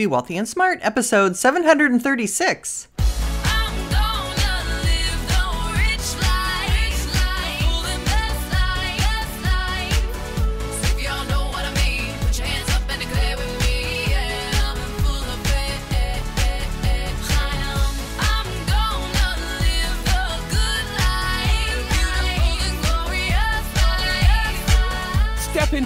Be Wealthy and Smart, episode 736.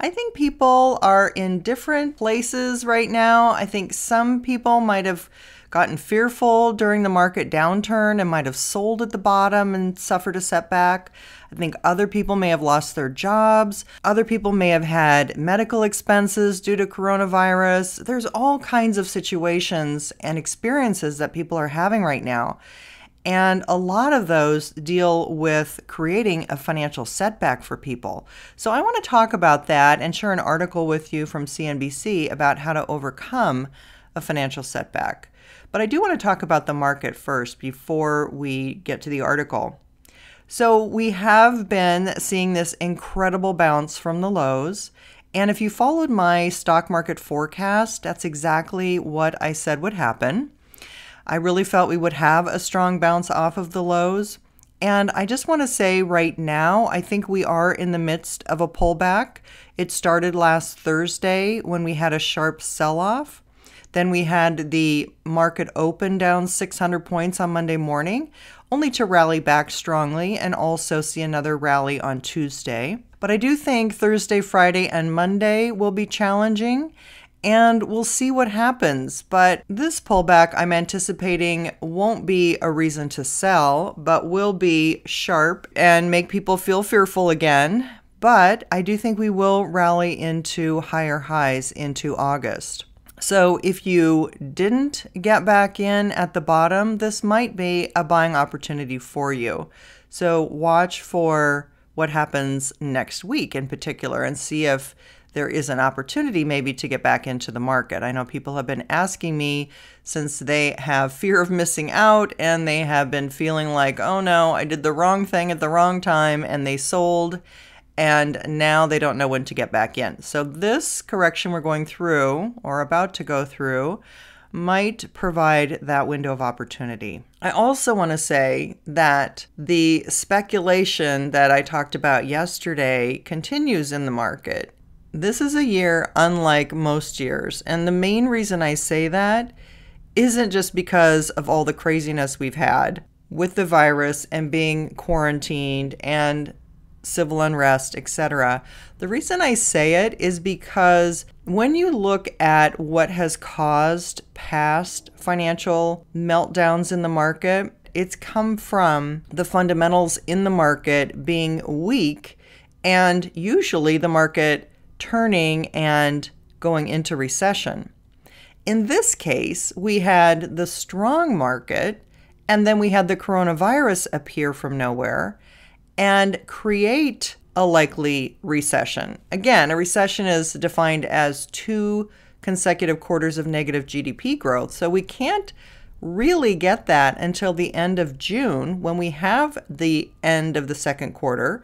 I think people are in different places right now. I think some people might have gotten fearful during the market downturn and might have sold at the bottom and suffered a setback. I think other people may have lost their jobs. Other people may have had medical expenses due to coronavirus. There's all kinds of situations and experiences that people are having right now. And a lot of those deal with creating a financial setback for people. So I want to talk about that and share an article with you from CNBC about how to overcome a financial setback. But I do want to talk about the market first before we get to the article. So we have been seeing this incredible bounce from the lows. And if you followed my stock market forecast, that's exactly what I said would happen. I really felt we would have a strong bounce off of the lows. And I just want to say right now, I think we are in the midst of a pullback. It started last Thursday when we had a sharp sell off. Then we had the market open down 600 points on Monday morning, only to rally back strongly and also see another rally on Tuesday. But I do think Thursday, Friday, and Monday will be challenging and we'll see what happens. But this pullback I'm anticipating won't be a reason to sell, but will be sharp and make people feel fearful again. But I do think we will rally into higher highs into August. So if you didn't get back in at the bottom, this might be a buying opportunity for you. So watch for what happens next week in particular and see if there is an opportunity maybe to get back into the market. I know people have been asking me since they have fear of missing out and they have been feeling like, oh no, I did the wrong thing at the wrong time and they sold and now they don't know when to get back in. So, this correction we're going through or about to go through might provide that window of opportunity. I also want to say that the speculation that I talked about yesterday continues in the market. This is a year unlike most years. And the main reason I say that isn't just because of all the craziness we've had with the virus and being quarantined and civil unrest, etc. The reason I say it is because when you look at what has caused past financial meltdowns in the market, it's come from the fundamentals in the market being weak and usually the market turning and going into recession. In this case, we had the strong market, and then we had the coronavirus appear from nowhere and create a likely recession. Again, a recession is defined as two consecutive quarters of negative GDP growth. So we can't really get that until the end of June when we have the end of the second quarter.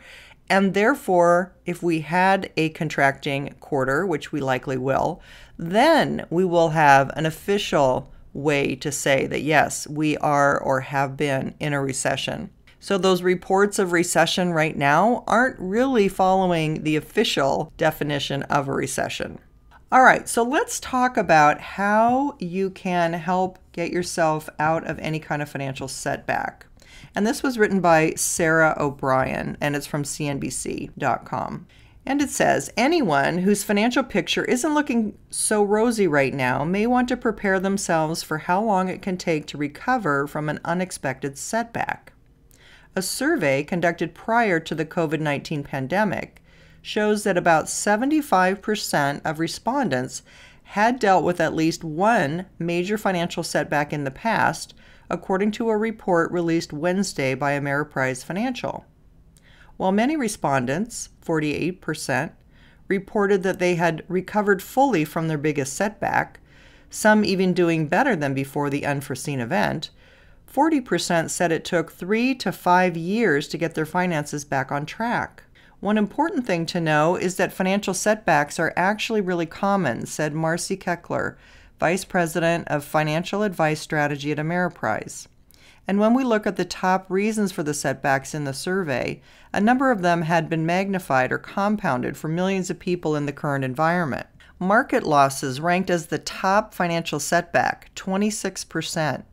And therefore, if we had a contracting quarter, which we likely will, then we will have an official way to say that yes, we are or have been in a recession. So those reports of recession right now aren't really following the official definition of a recession. All right, so let's talk about how you can help get yourself out of any kind of financial setback. And this was written by Sarah O'Brien, and it's from CNBC.com. And it says anyone whose financial picture isn't looking so rosy right now may want to prepare themselves for how long it can take to recover from an unexpected setback. A survey conducted prior to the COVID 19 pandemic shows that about 75% of respondents had dealt with at least one major financial setback in the past, according to a report released Wednesday by Ameriprise Financial. While many respondents, 48%, reported that they had recovered fully from their biggest setback, some even doing better than before the unforeseen event, 40% said it took three to five years to get their finances back on track. One important thing to know is that financial setbacks are actually really common, said Marcy Keckler, Vice President of Financial Advice Strategy at Ameriprise. And when we look at the top reasons for the setbacks in the survey, a number of them had been magnified or compounded for millions of people in the current environment. Market losses ranked as the top financial setback, 26%,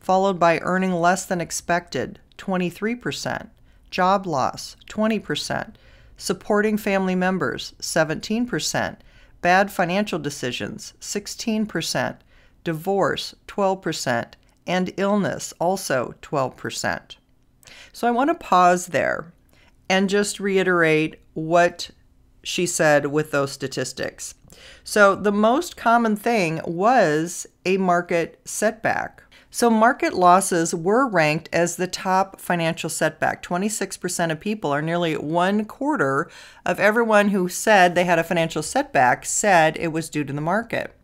followed by earning less than expected, 23%, job loss, 20%, supporting family members, 17%, bad financial decisions 16%, divorce 12%, and illness also 12%. So I want to pause there and just reiterate what she said with those statistics. So the most common thing was a market setback so market losses were ranked as the top financial setback. 26% of people, or nearly one quarter of everyone who said they had a financial setback, said it was due to the market.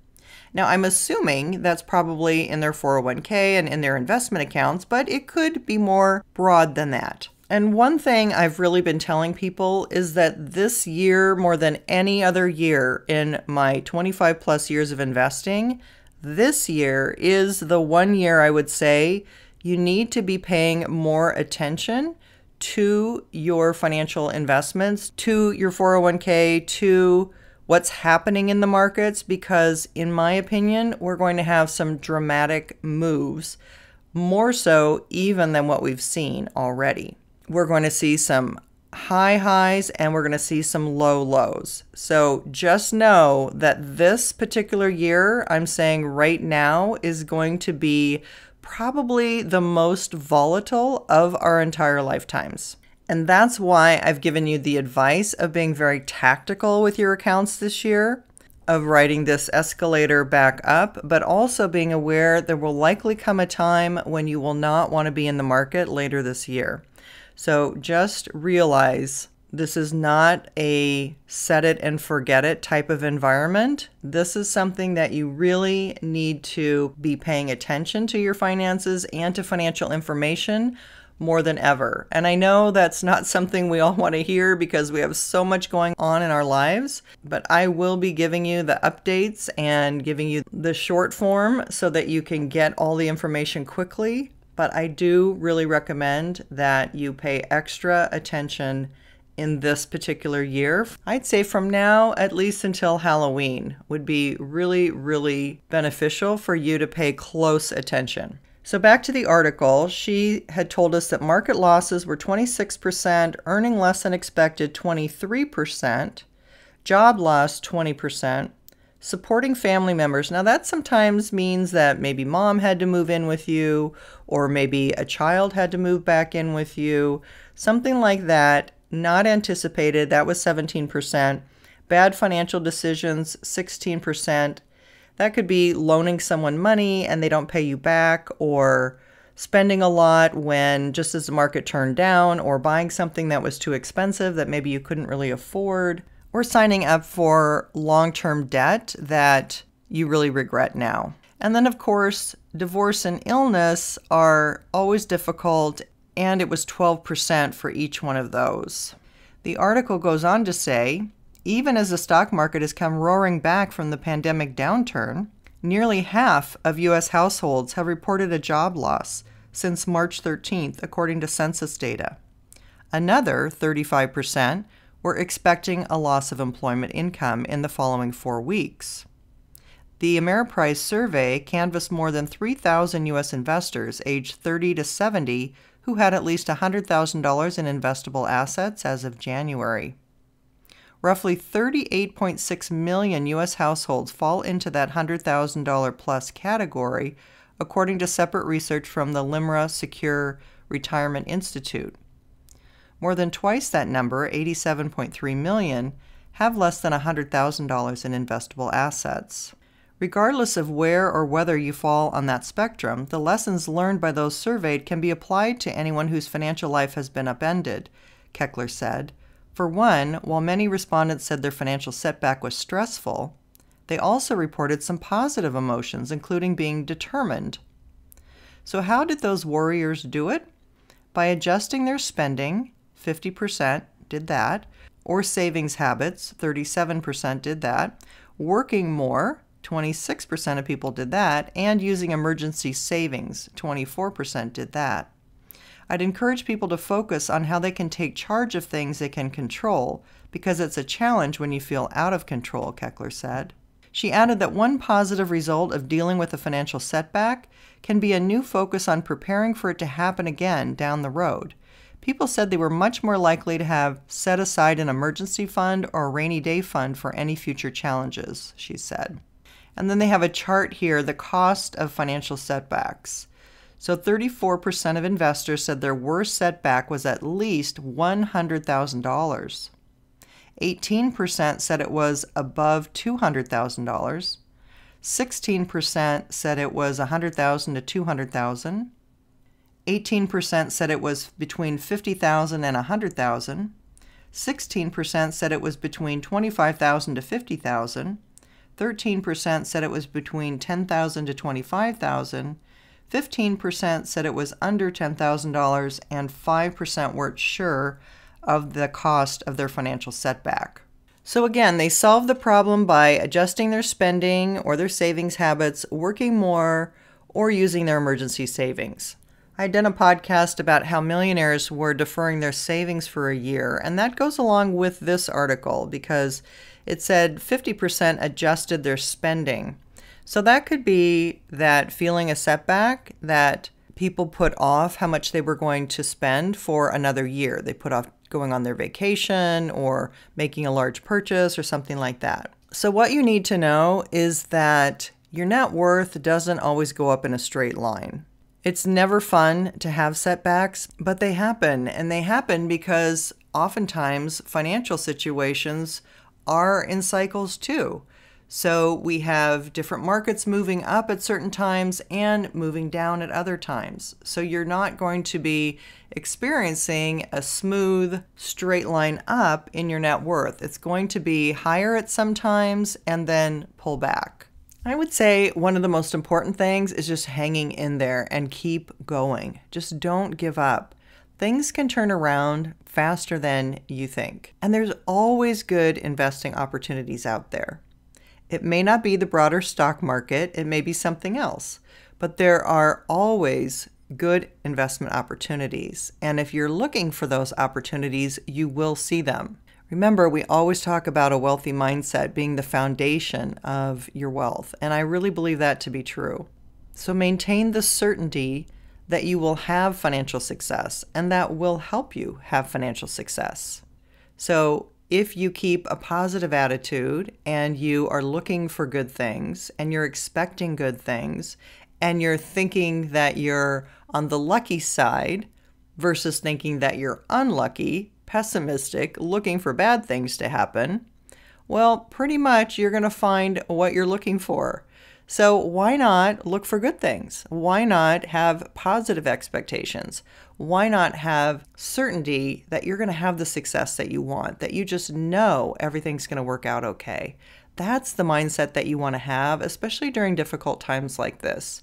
Now, I'm assuming that's probably in their 401k and in their investment accounts, but it could be more broad than that. And one thing I've really been telling people is that this year, more than any other year in my 25 plus years of investing, this year is the one year I would say you need to be paying more attention to your financial investments, to your 401k, to what's happening in the markets, because in my opinion, we're going to have some dramatic moves, more so even than what we've seen already. We're going to see some high highs and we're going to see some low lows. So just know that this particular year, I'm saying right now, is going to be probably the most volatile of our entire lifetimes. And that's why I've given you the advice of being very tactical with your accounts this year, of writing this escalator back up, but also being aware there will likely come a time when you will not want to be in the market later this year. So just realize this is not a set it and forget it type of environment. This is something that you really need to be paying attention to your finances and to financial information more than ever. And I know that's not something we all want to hear because we have so much going on in our lives, but I will be giving you the updates and giving you the short form so that you can get all the information quickly but I do really recommend that you pay extra attention in this particular year. I'd say from now, at least until Halloween, would be really, really beneficial for you to pay close attention. So, back to the article, she had told us that market losses were 26%, earning less than expected 23%, job loss 20%, supporting family members. Now, that sometimes means that maybe mom had to move in with you, or maybe a child had to move back in with you, something like that, not anticipated. That was 17%. Bad financial decisions, 16%. That could be loaning someone money and they don't pay you back, or spending a lot when just as the market turned down, or buying something that was too expensive that maybe you couldn't really afford or signing up for long term debt that you really regret now. And then, of course, divorce and illness are always difficult, and it was 12% for each one of those. The article goes on to say even as the stock market has come roaring back from the pandemic downturn, nearly half of U.S. households have reported a job loss since March 13th, according to census data. Another 35% were expecting a loss of employment income in the following four weeks. The Ameriprise survey canvassed more than 3,000 U.S. investors aged 30 to 70 who had at least $100,000 in investable assets as of January. Roughly 38.6 million U.S. households fall into that $100,000 plus category, according to separate research from the LIMRA Secure Retirement Institute. More than twice that number, 87.3 million, have less than $100,000 in investable assets. Regardless of where or whether you fall on that spectrum, the lessons learned by those surveyed can be applied to anyone whose financial life has been upended, Keckler said. For one, while many respondents said their financial setback was stressful, they also reported some positive emotions, including being determined. So, how did those warriors do it? By adjusting their spending 50% did that. Or savings habits, 37% did that. Working more, 26% of people did that. And using emergency savings, 24% did that. I'd encourage people to focus on how they can take charge of things they can control, because it's a challenge when you feel out of control, Keckler said. She added that one positive result of dealing with a financial setback can be a new focus on preparing for it to happen again down the road, people said they were much more likely to have set aside an emergency fund or a rainy day fund for any future challenges, she said. And then they have a chart here the cost of financial setbacks. So 34% of investors said their worst setback was at least $100,000. 18% said it was above $200,000. 16% said it was 100,000 to 200,000. 18% said it was between 50,000 and 100,000. 16% said it was between 25,000 to 50,000. 13% said it was between 10,000 to 25,000. 15% said it was under $10,000 and 5% weren't sure of the cost of their financial setback. So again, they solved the problem by adjusting their spending or their savings habits, working more, or using their emergency savings. I'd done a podcast about how millionaires were deferring their savings for a year, and that goes along with this article because it said 50% adjusted their spending. So that could be that feeling a setback that people put off how much they were going to spend for another year. They put off going on their vacation or making a large purchase or something like that. So, what you need to know is that your net worth doesn't always go up in a straight line. It's never fun to have setbacks, but they happen, and they happen because oftentimes financial situations are in cycles too. So we have different markets moving up at certain times and moving down at other times. So you're not going to be experiencing a smooth straight line up in your net worth. It's going to be higher at some times and then pull back. I would say one of the most important things is just hanging in there and keep going. Just don't give up. Things can turn around faster than you think. And there's always good investing opportunities out there. It may not be the broader stock market, it may be something else, but there are always good investment opportunities. And if you're looking for those opportunities, you will see them. Remember, we always talk about a wealthy mindset being the foundation of your wealth, and I really believe that to be true. So maintain the certainty that you will have financial success and that will help you have financial success. So, if you keep a positive attitude and you are looking for good things and you're expecting good things and you're thinking that you're on the lucky side versus thinking that you're unlucky, pessimistic, looking for bad things to happen, well, pretty much you're going to find what you're looking for. So, why not look for good things? Why not have positive expectations? Why not have certainty that you're going to have the success that you want, that you just know everything's going to work out okay? That's the mindset that you want to have, especially during difficult times like this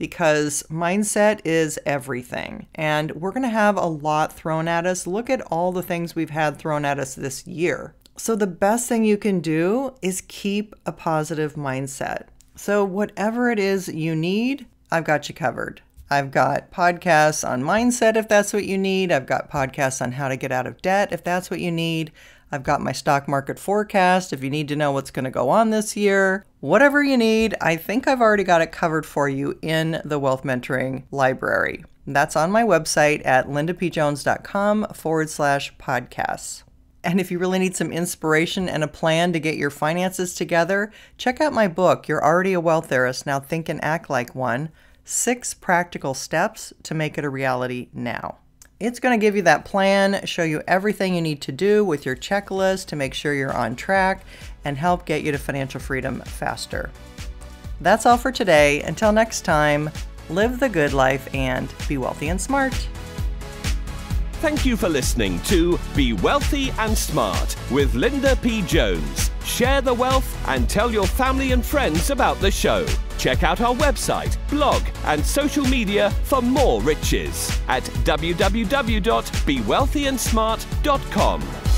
because mindset is everything. And we're going to have a lot thrown at us. Look at all the things we've had thrown at us this year. So, the best thing you can do is keep a positive mindset. So, whatever it is you need, I've got you covered. I've got podcasts on mindset if that's what you need. I've got podcasts on how to get out of debt if that's what you need. I've got my stock market forecast if you need to know what's going to go on this year. Whatever you need, I think I've already got it covered for you in the Wealth Mentoring Library. That's on my website at lindapjones.com forward slash podcasts. And if you really need some inspiration and a plan to get your finances together, check out my book, You're Already a Wealth Heiress, Now Think and Act Like One Six Practical Steps to Make It a Reality Now. It's going to give you that plan, show you everything you need to do with your checklist to make sure you're on track and help get you to financial freedom faster. That's all for today. Until next time, live the good life and be wealthy and smart. Thank you for listening to be wealthy and smart with Linda P. Jones. Share the wealth and tell your family and friends about the show. Check out our website, blog, and social media for more riches at www.bewealthyandsmart.com.